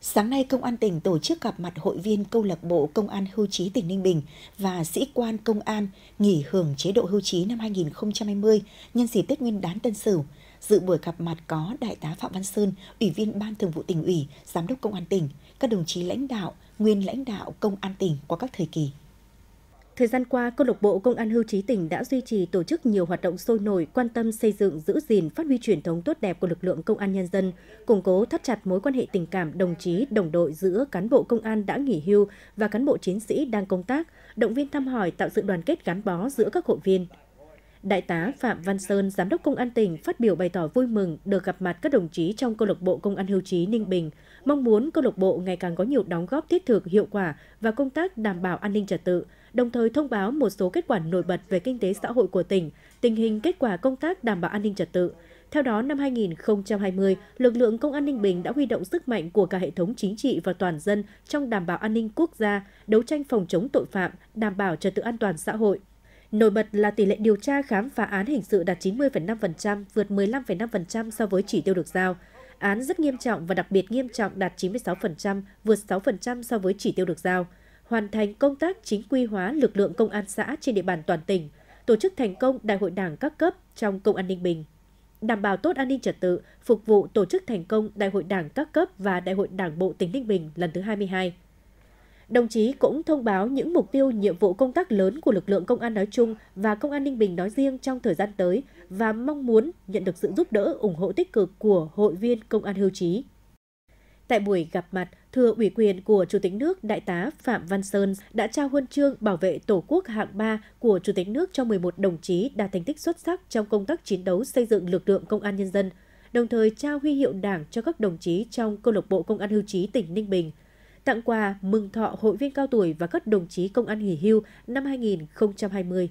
Sáng nay, Công an tỉnh tổ chức gặp mặt hội viên câu lạc bộ Công an hưu trí tỉnh Ninh Bình và sĩ quan công an nghỉ hưởng chế độ hưu trí năm 2020 nhân dịp Tết Nguyên đán Tân Sửu. Dự buổi gặp mặt có Đại tá Phạm Văn Sơn, Ủy viên Ban Thường vụ tỉnh ủy, Giám đốc Công an tỉnh, các đồng chí lãnh đạo, nguyên lãnh đạo Công an tỉnh qua các thời kỳ. Thời gian qua, câu lạc bộ Công an hưu trí tỉnh đã duy trì tổ chức nhiều hoạt động sôi nổi, quan tâm xây dựng, giữ gìn, phát huy truyền thống tốt đẹp của lực lượng công an nhân dân, củng cố thắt chặt mối quan hệ tình cảm đồng chí, đồng đội giữa cán bộ công an đã nghỉ hưu và cán bộ chiến sĩ đang công tác, động viên thăm hỏi tạo sự đoàn kết gắn bó giữa các hội viên. Đại tá Phạm Văn Sơn, Giám đốc Công an tỉnh phát biểu bày tỏ vui mừng được gặp mặt các đồng chí trong câu lạc bộ Công an hưu trí Ninh Bình, mong muốn câu lạc bộ ngày càng có nhiều đóng góp thiết thực hiệu quả và công tác đảm bảo an ninh trật tự, đồng thời thông báo một số kết quả nổi bật về kinh tế xã hội của tỉnh, tình hình kết quả công tác đảm bảo an ninh trật tự. Theo đó, năm 2020, lực lượng Công an Ninh Bình đã huy động sức mạnh của cả hệ thống chính trị và toàn dân trong đảm bảo an ninh quốc gia, đấu tranh phòng chống tội phạm, đảm bảo trật tự an toàn xã hội, Nổi bật là tỷ lệ điều tra khám phá án hình sự đạt 90,5%, vượt 15,5% so với chỉ tiêu được giao. Án rất nghiêm trọng và đặc biệt nghiêm trọng đạt 96%, vượt 6% so với chỉ tiêu được giao. Hoàn thành công tác chính quy hóa lực lượng công an xã trên địa bàn toàn tỉnh, tổ chức thành công đại hội đảng các cấp trong công an Ninh Bình đảm bảo tốt an ninh trật tự, phục vụ tổ chức thành công Đại hội Đảng các cấp và Đại hội Đảng bộ tỉnh Ninh Bình lần thứ 22. Đồng chí cũng thông báo những mục tiêu, nhiệm vụ công tác lớn của lực lượng công an nói chung và công an Ninh Bình nói riêng trong thời gian tới và mong muốn nhận được sự giúp đỡ, ủng hộ tích cực của hội viên công an hưu trí. Tại buổi gặp mặt, thừa ủy quyền của Chủ tịch nước Đại tá Phạm Văn Sơn đã trao huân chương bảo vệ Tổ quốc hạng 3 của Chủ tịch nước cho 11 đồng chí đạt thành tích xuất sắc trong công tác chiến đấu xây dựng lực lượng công an nhân dân, đồng thời trao huy hiệu Đảng cho các đồng chí trong câu lạc bộ Công an hưu trí tỉnh Ninh Bình – tặng quà mừng thọ hội viên cao tuổi và các đồng chí công an nghỉ hưu năm 2020.